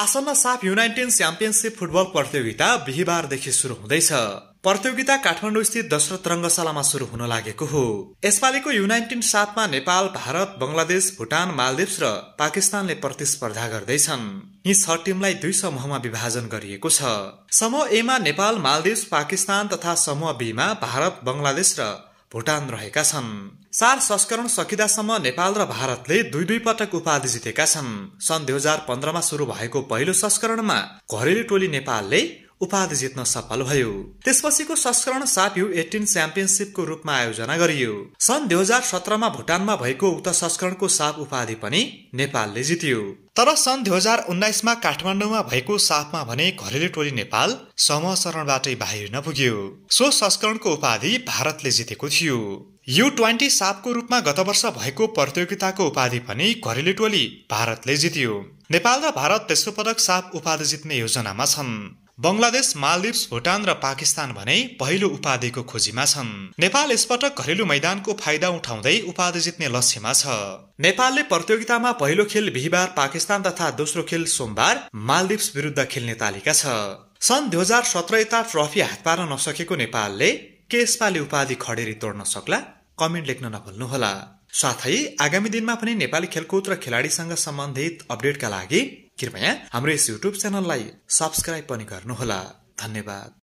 आसन्न साफ United championship football प्रतियोगिता बिहिबारदेखि सुरु हुँदैछ प्रतियोगिता काठमाडौँ स्थित दशरथ रङ्गशालामा सुरु हुन लागेको हो यसपालिको युनाइटेड साथमा नेपाल भारत बङ्गलादेश भुटान मालदिप्स र पाकिस्तानले प्रतिस्पर्धा गर्दैछन् यी छ टिमलाई दुई समूहमा विभाजन गरिएको छ समूह एमा नेपाल मालदिप्स पाकिस्तान तथा समूह बीमा भारत बङ्गलादेश र भुटान रहेका छन् चार संस्करण सकिँदासम्म नेपाल र भारतले दुई दुई पटक उपाधि जितेका छन् सन् दुई हजार पन्ध्रमा सुरु भएको पहिलो संस्करणमा घरेलु टोली नेपालले उपाधि जित्न सफल भयो त्यसपछिको संस्करण साप यु एटिन च्याम्पियनसिपको रूपमा आयोजना गरियो सन् दुई हजार सत्रमा भुटानमा भएको उक्त संस्करणको साप उपाधि पनि नेपालले जित्यो तर सन् दुई हजार उन्नाइसमा काठमाडौँमा भएको साफमा भने घरेलु टोली नेपाल समूह चरणबाटै बाहिर नपुग्यो सो संस्करणको उपाधि भारतले जितेको थियो यु ट्वेन्टी सापको रूपमा गत वर्ष भएको प्रतियोगिताको उपाधि पनि घरेलु टोली भारतले जित्यो नेपाल र भारत तेस्रो पदक साप उपाधि जित्ने योजनामा छन् बङ्गलादेश मालदिप्स भुटान र पाकिस्तान भने पहिलो उपाधिको खोजीमा छन् नेपाल यसपटक घरेलु मैदानको फाइदा उठाउँदै उपाधि जित्ने लक्ष्यमा छ नेपालले प्रतियोगितामा पहिलो खेल बिहिबार पाकिस्तान तथा दोस्रो खेल सोमबार मालदिप्स विरुद्ध खेल्ने तालिका छ सन् दुई हजार सत्र यता ट्रफी हात पार्न नसकेको नेपालले के यसपालि उपाधि खडेरी तोड्न सक्ला कमेन्ट लेख्न नभुल्नुहोला साथै आगामी दिनमा पनि नेपाली खेलकुद र खेलाडीसँग सम्बन्धित अपडेटका लागि कृपया हाम्रो यस युट्युब च्यानललाई सब्सक्राइब पनि गर्नुहोला धन्यवाद